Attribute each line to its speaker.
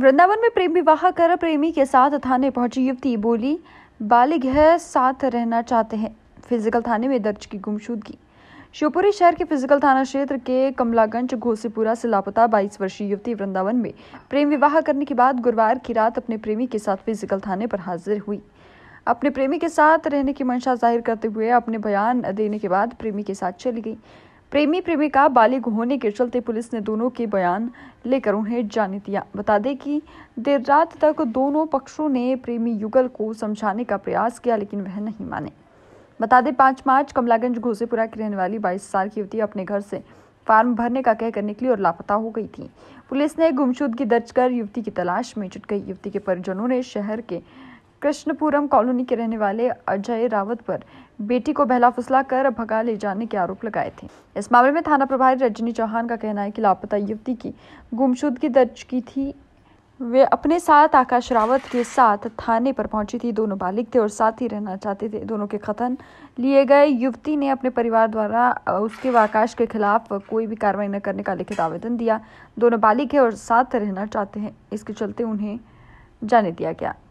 Speaker 1: वृंदावन में प्रेम विवाह कर प्रेमी के साथ थाने पहुंची युवती बोली बालिग है साथ रहना चाहते हैं फिजिकल थाने में दर्ज की गुमशुदगी शिवपुरी शहर के फिजिकल थाना क्षेत्र के कमलागंज घोसीपुरा से लापता बाईस वर्षीय युवती वृंदावन में प्रेम विवाह करने के बाद गुरुवार की रात अपने प्रेमी के साथ फिजिकल थाने पर हाजिर हुई अपने प्रेमी के साथ रहने की मंशा जाहिर करते हुए अपने बयान देने के बाद प्रेमी के साथ चली गई प्रेमी प्रेमिका बालिग होने के चलते पुलिस ने दोनों के बयान लेकर उन्हें जाने दिया बता दें कि देर रात तक दोनों पक्षों ने प्रेमी युगल को समझाने का प्रयास किया लेकिन वह नहीं माने बता दें पाँच मार्च कमलागंज घोसेपुरा की रहने वाली बाईस साल की युवती अपने घर से फार्म भरने का कहकर निकली और लापता हो गई थी पुलिस ने गुमशुदगी दर्ज कर युवती की तलाश में जुट गई युवती के परिजनों ने शहर के कृष्णपुरम कॉलोनी के रहने वाले अजय रावत पर बेटी को बहला फुसला कर भगा ले जाने के आरोप लगाए थे इस मामले में थाना प्रभारी रजनी चौहान का कहना है कि लापता युवती की गुमशुदगी दर्ज की थी वे अपने साथ आकाश रावत के साथ थाने पर पहुंची थी दोनों बालिक थे और साथ ही रहना चाहते थे दोनों के कथन लिए गए युवती ने अपने परिवार द्वारा उसके व आकाश के खिलाफ कोई भी कार्रवाई न करने का लिखित आवेदन दिया दोनों बालिक है और साथ रहना चाहते हैं इसके चलते उन्हें जाने दिया गया